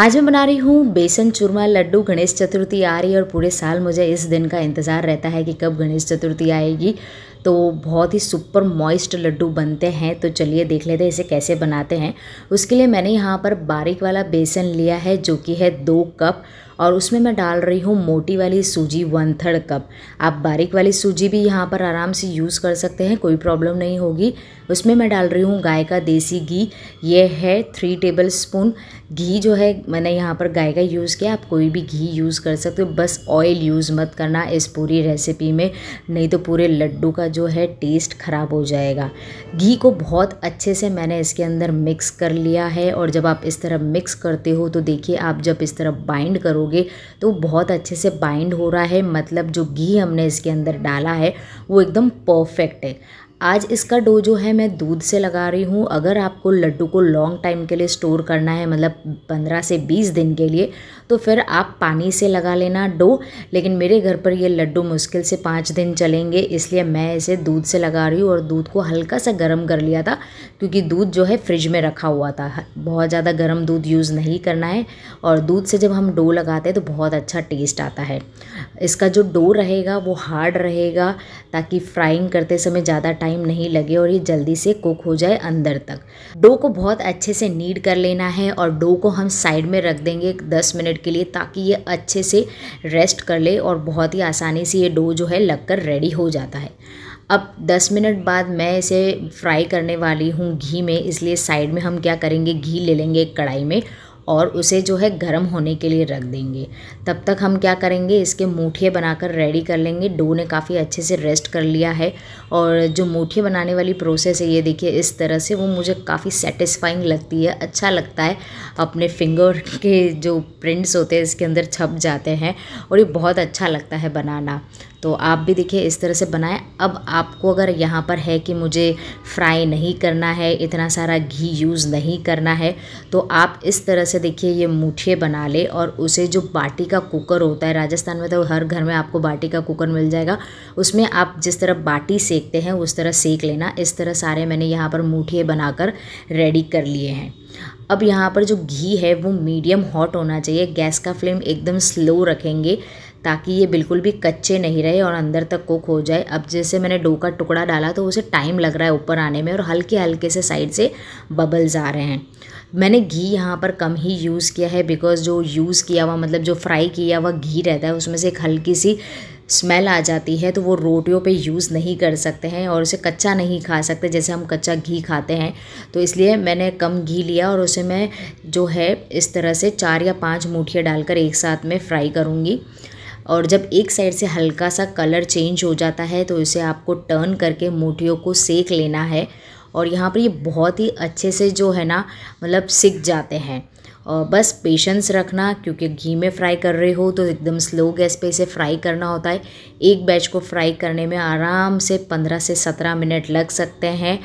आज मैं बना रही हूँ बेसन चूरमा लड्डू गणेश चतुर्थी आ रही है और पूरे साल मुझे इस दिन का इंतज़ार रहता है कि कब गणेश चतुर्थी आएगी तो बहुत ही सुपर मॉइस्ट लड्डू बनते हैं तो चलिए देख लेते हैं इसे कैसे बनाते हैं उसके लिए मैंने यहाँ पर बारीक वाला बेसन लिया है जो कि है दो कप और उसमें मैं डाल रही हूँ मोटी वाली सूजी वन थर्ड कप आप बारीक वाली सूजी भी यहाँ पर आराम से यूज़ कर सकते हैं कोई प्रॉब्लम नहीं होगी उसमें मैं डाल रही हूँ गाय का देसी घी ये है थ्री टेबल स्पून घी जो है मैंने यहाँ पर गाय का यूज़ किया आप कोई भी घी यूज़ कर सकते हो बस ऑयल यूज़ मत करना इस पूरी रेसिपी में नहीं तो पूरे लड्डू का जो है टेस्ट ख़राब हो जाएगा घी को बहुत अच्छे से मैंने इसके अंदर मिक्स कर लिया है और जब आप इस तरह मिक्स करते हो तो देखिए आप जब इस तरह बाइंड करोगे डालोगे तो बहुत अच्छे से बाइंड हो रहा है मतलब जो घी हमने इसके अंदर डाला है वो एकदम परफेक्ट है आज इसका डो जो है मैं दूध से लगा रही हूँ अगर आपको लड्डू को लॉन्ग टाइम के लिए स्टोर करना है मतलब 15 से 20 दिन के लिए तो फिर आप पानी से लगा लेना डो लेकिन मेरे घर पर ये लड्डू मुश्किल से पाँच दिन चलेंगे इसलिए मैं इसे दूध से लगा रही हूँ और दूध को हल्का सा गर्म कर लिया था क्योंकि दूध जो है फ्रिज में रखा हुआ था बहुत ज़्यादा गर्म दूध यूज़ नहीं करना है और दूध से जब हम डो लगाते हैं तो बहुत अच्छा टेस्ट आता है इसका जो डो रहेगा वो हार्ड रहेगा ताकि फ्राइंग करते समय ज़्यादा टाइम टाइम नहीं लगे और ये जल्दी से कुक हो जाए अंदर तक डो को बहुत अच्छे से नीड कर लेना है और डो को हम साइड में रख देंगे दस मिनट के लिए ताकि ये अच्छे से रेस्ट कर ले और बहुत ही आसानी से ये डो जो है लग कर रेडी हो जाता है अब 10 मिनट बाद मैं इसे फ्राई करने वाली हूँ घी में इसलिए साइड में हम क्या करेंगे घी ले लेंगे एक कढ़ाई में और उसे जो है गर्म होने के लिए रख देंगे तब तक हम क्या करेंगे इसके मूठिए बनाकर रेडी कर लेंगे डो ने काफ़ी अच्छे से रेस्ट कर लिया है और जो मूठिए बनाने वाली प्रोसेस है ये देखिए इस तरह से वो मुझे काफ़ी सेटिस्फाइंग लगती है अच्छा लगता है अपने फिंगर के जो प्रिंट्स होते हैं इसके अंदर छप जाते हैं और ये बहुत अच्छा लगता है बनाना तो आप भी देखिए इस तरह से बनाएं अब आपको अगर यहाँ पर है कि मुझे फ्राई नहीं करना है इतना सारा घी यूज़ नहीं करना है तो आप इस तरह से देखिए ये मूठिए बना ले और उसे जो बाटी का कुकर होता है राजस्थान में तो हर घर में आपको बाटी का कुकर मिल जाएगा उसमें आप जिस तरह बाटी सेकते हैं उस तरह सेक लेना इस तरह सारे मैंने यहाँ पर मूठिए बनाकर रेडी कर लिए हैं अब यहाँ पर जो घी है वो मीडियम हॉट होना चाहिए गैस का फ्लेम एकदम स्लो रखेंगे ताकि ये बिल्कुल भी कच्चे नहीं रहे और अंदर तक कुक हो जाए अब जैसे मैंने डो का टुकड़ा डाला तो उसे टाइम लग रहा है ऊपर आने में और हल्के हल्के से साइड से बबल्स आ रहे हैं मैंने घी यहाँ पर कम ही यूज़ किया है बिकॉज़ जो यूज़ किया हुआ मतलब जो फ्राई किया हुआ घी रहता है उसमें से एक हल्की सी स्मेल आ जाती है तो वो रोटियों पे यूज़ नहीं कर सकते हैं और उसे कच्चा नहीं खा सकते जैसे हम कच्चा घी खाते हैं तो इसलिए मैंने कम घी लिया और उसे मैं जो है इस तरह से चार या पांच मूठियाँ डालकर एक साथ में फ्राई करूँगी और जब एक साइड से हल्का सा कलर चेंज हो जाता है तो इसे आपको टर्न करके मोटियों को सेक लेना है और यहाँ पर ये बहुत ही अच्छे से जो है ना मतलब सिक जाते हैं बस पेशेंस रखना क्योंकि घी में फ्राई कर रहे हो तो एकदम स्लो गैस पे इसे फ्राई करना होता है एक बैच को फ्राई करने में आराम से पंद्रह से सत्रह मिनट लग सकते हैं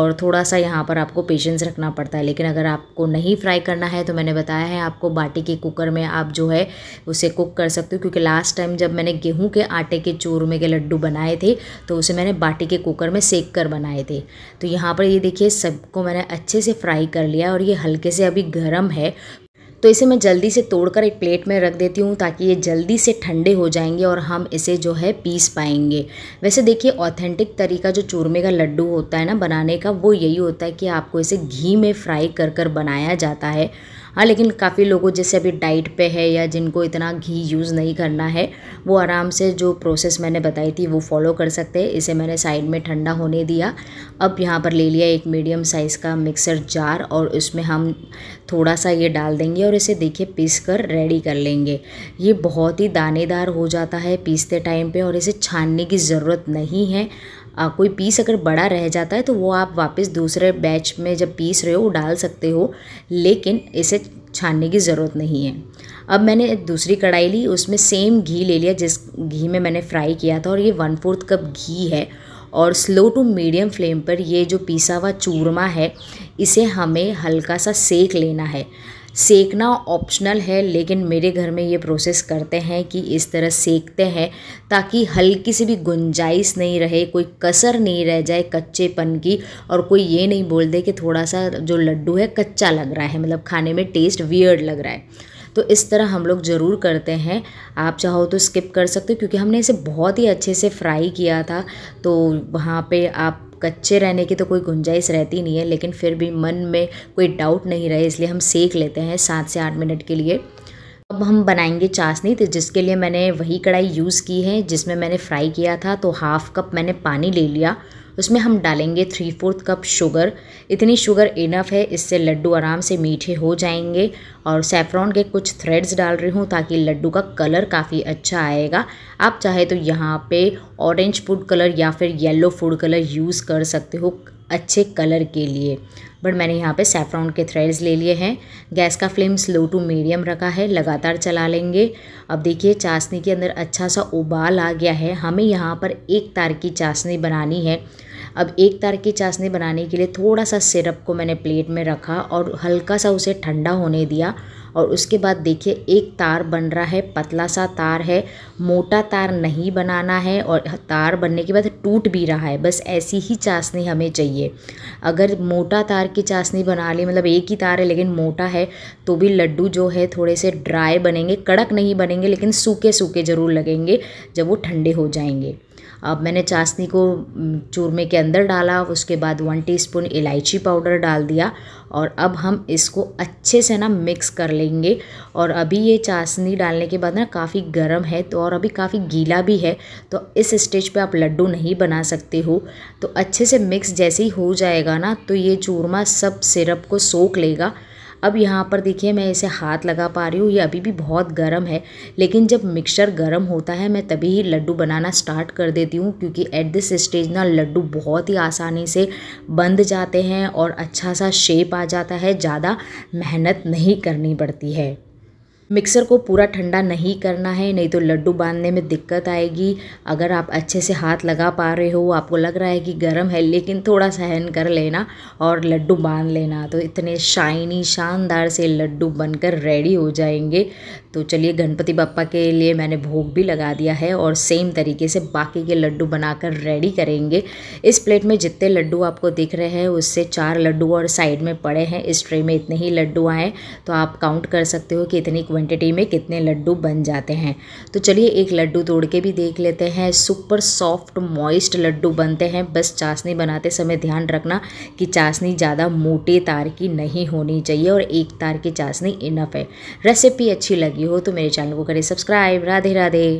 और थोड़ा सा यहाँ पर आपको पेशेंस रखना पड़ता है लेकिन अगर आपको नहीं फ्राई करना है तो मैंने बताया है आपको बाटी के कुकर में आप जो है उसे कुक कर सकते हो क्योंकि लास्ट टाइम जब मैंने गेहूँ के आटे के चूरमे के लड्डू बनाए थे तो उसे मैंने बाटी के कुकर में सेक कर बनाए थे तो यहाँ पर ये देखिए सबको मैंने अच्छे से फ्राई कर लिया और ये हल्के से अभी गर्म है तो इसे मैं जल्दी से तोड़कर एक प्लेट में रख देती हूँ ताकि ये जल्दी से ठंडे हो जाएंगे और हम इसे जो है पीस पाएंगे वैसे देखिए ऑथेंटिक तरीका जो चूरमे का लड्डू होता है ना बनाने का वो यही होता है कि आपको इसे घी में फ्राई कर कर बनाया जाता है हाँ लेकिन काफ़ी लोगों जैसे अभी डाइट पे है या जिनको इतना घी यूज़ नहीं करना है वो आराम से जो प्रोसेस मैंने बताई थी वो फॉलो कर सकते हैं इसे मैंने साइड में ठंडा होने दिया अब यहाँ पर ले लिया एक मीडियम साइज़ का मिक्सर जार और उसमें हम थोड़ा सा ये डाल देंगे और इसे देखिए पीस कर रेडी कर लेंगे ये बहुत ही दानेदार हो जाता है पीसते टाइम पर और इसे छानने की ज़रूरत नहीं है आ, कोई पीस अगर बड़ा रह जाता है तो वो आप वापस दूसरे बैच में जब पीस रहे हो डाल सकते हो लेकिन इसे छानने की ज़रूरत नहीं है अब मैंने दूसरी कढ़ाई ली उसमें सेम घी ले लिया जिस घी में मैंने फ्राई किया था और ये वन फोर्थ कप घी है और स्लो टू मीडियम फ्लेम पर ये जो पीसा हुआ चूरमा है इसे हमें हल्का सा सेक लेना है सेकना ऑप्शनल है लेकिन मेरे घर में ये प्रोसेस करते हैं कि इस तरह सेकते हैं ताकि हल्की सी भी गुंजाइश नहीं रहे कोई कसर नहीं रह जाए कच्चेपन की और कोई ये नहीं बोल दे कि थोड़ा सा जो लड्डू है कच्चा लग रहा है मतलब खाने में टेस्ट वियर्ड लग रहा है तो इस तरह हम लोग ज़रूर करते हैं आप चाहो तो स्किप कर सकते हो क्योंकि हमने इसे बहुत ही अच्छे से फ्राई किया था तो वहाँ पे आप कच्चे रहने की तो कोई गुंजाइश रहती नहीं है लेकिन फिर भी मन में कोई डाउट नहीं रहे इसलिए हम सेक लेते हैं सात से आठ मिनट के लिए अब हम बनाएंगे चाशनी तो जिसके लिए मैंने वही कढ़ाई यूज़ की है जिसमें मैंने फ्राई किया था तो हाफ़ कप मैंने पानी ले लिया उसमें हम डालेंगे थ्री फोर्थ कप शुगर इतनी शुगर इनफ है इससे लड्डू आराम से मीठे हो जाएंगे और सेफ्रॉन के कुछ थ्रेड्स डाल रही हूँ ताकि लड्डू का कलर काफ़ी अच्छा आएगा आप चाहे तो यहाँ पे ऑरेंज फूड कलर या फिर येलो फूड कलर यूज़ कर सकते हो अच्छे कलर के लिए बट मैंने यहाँ पे सेफ्रॉन के थ्रेड्स ले लिए हैं गैस का फ्लेम स्लो टू मीडियम रखा है लगातार चला लेंगे अब देखिए चाशनी के अंदर अच्छा सा उबाल आ गया है हमें यहाँ पर एक तार की चाशनी बनानी है अब एक तार की चाशनी बनाने के लिए थोड़ा सा सिरप को मैंने प्लेट में रखा और हल्का सा उसे ठंडा होने दिया और उसके बाद देखिए एक तार बन रहा है पतला सा तार है मोटा तार नहीं बनाना है और तार बनने के बाद टूट भी रहा है बस ऐसी ही चाशनी हमें चाहिए अगर मोटा तार की चाशनी बना ली मतलब एक ही तार है लेकिन मोटा है तो भी लड्डू जो है थोड़े से ड्राई बनेंगे कड़क नहीं बनेंगे लेकिन सूखे सूखे ज़रूर लगेंगे जब वो ठंडे हो जाएंगे अब मैंने चाशनी को चूरमे के अंदर डाला उसके बाद वन टीस्पून इलायची पाउडर डाल दिया और अब हम इसको अच्छे से ना मिक्स कर लेंगे और अभी ये चाशनी डालने के बाद ना काफ़ी गर्म है तो और अभी काफ़ी गीला भी है तो इस स्टेज पे आप लड्डू नहीं बना सकते हो तो अच्छे से मिक्स जैसे ही हो जाएगा ना तो ये चूरमा सब सिरप को सोख लेगा अब यहाँ पर देखिए मैं इसे हाथ लगा पा रही हूँ ये अभी भी बहुत गर्म है लेकिन जब मिक्सचर गर्म होता है मैं तभी ही लड्डू बनाना स्टार्ट कर देती हूँ क्योंकि एट दिस स्टेज ना लड्डू बहुत ही आसानी से बंध जाते हैं और अच्छा सा शेप आ जाता है ज़्यादा मेहनत नहीं करनी पड़ती है मिक्सर को पूरा ठंडा नहीं करना है नहीं तो लड्डू बांधने में दिक्कत आएगी अगर आप अच्छे से हाथ लगा पा रहे हो आपको लग रहा है कि गर्म है लेकिन थोड़ा सहन कर लेना और लड्डू बांध लेना तो इतने शाइनी शानदार से लड्डू बनकर रेडी हो जाएंगे तो चलिए गणपति बप्पा के लिए मैंने भोग भी लगा दिया है और सेम तरीके से बाकी के लड्डू बनाकर रेडी करेंगे इस प्लेट में जितने लड्डू आपको दिख रहे हैं उससे चार लड्डू और साइड में पड़े हैं इस ट्रे में इतने ही लड्डू आए तो आप काउंट कर सकते हो कि इतनी क्वांटिटी में कितने लड्डू बन जाते हैं तो चलिए एक लड्डू तोड़ के भी देख लेते हैं सुपर सॉफ्ट मॉइस्ट लड्डू बनते हैं बस चाशनी बनाते समय ध्यान रखना कि चाशनी ज़्यादा मोटे तार की नहीं होनी चाहिए और एक तार की चाशनी इनफ है रेसिपी अच्छी लगी लगी हो तो मेरे चैनल को करें सब्सक्राइब राधे राधे